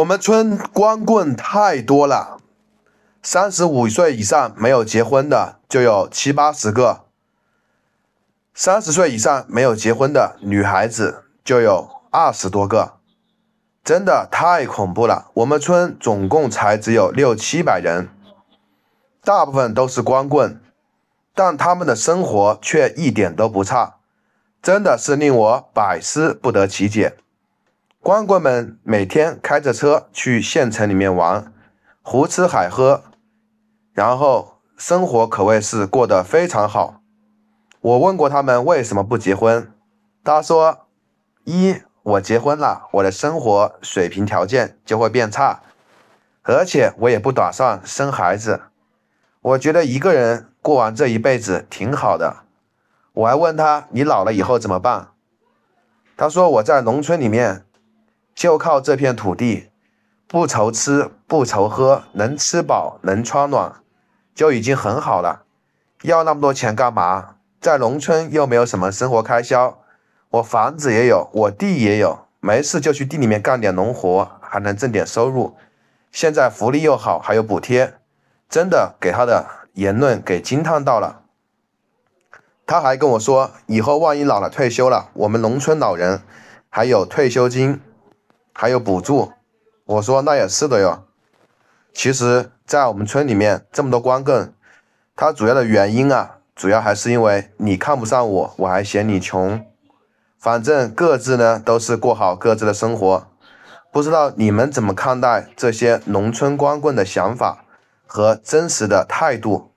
我们村光棍太多了，三十五岁以上没有结婚的就有七八十个，三十岁以上没有结婚的女孩子就有二十多个，真的太恐怖了。我们村总共才只有六七百人，大部分都是光棍，但他们的生活却一点都不差，真的是令我百思不得其解。光棍们每天开着车去县城里面玩，胡吃海喝，然后生活可谓是过得非常好。我问过他们为什么不结婚，他说：“一，我结婚了，我的生活水平条件就会变差，而且我也不打算生孩子。我觉得一个人过完这一辈子挺好的。”我还问他：“你老了以后怎么办？”他说：“我在农村里面。”就靠这片土地，不愁吃不愁喝，能吃饱能穿暖，就已经很好了。要那么多钱干嘛？在农村又没有什么生活开销，我房子也有，我地也有，没事就去地里面干点农活，还能挣点收入。现在福利又好，还有补贴，真的给他的言论给惊叹到了。他还跟我说，以后万一老了退休了，我们农村老人还有退休金。还有补助，我说那也是的哟。其实，在我们村里面这么多光棍，他主要的原因啊，主要还是因为你看不上我，我还嫌你穷。反正各自呢都是过好各自的生活。不知道你们怎么看待这些农村光棍的想法和真实的态度？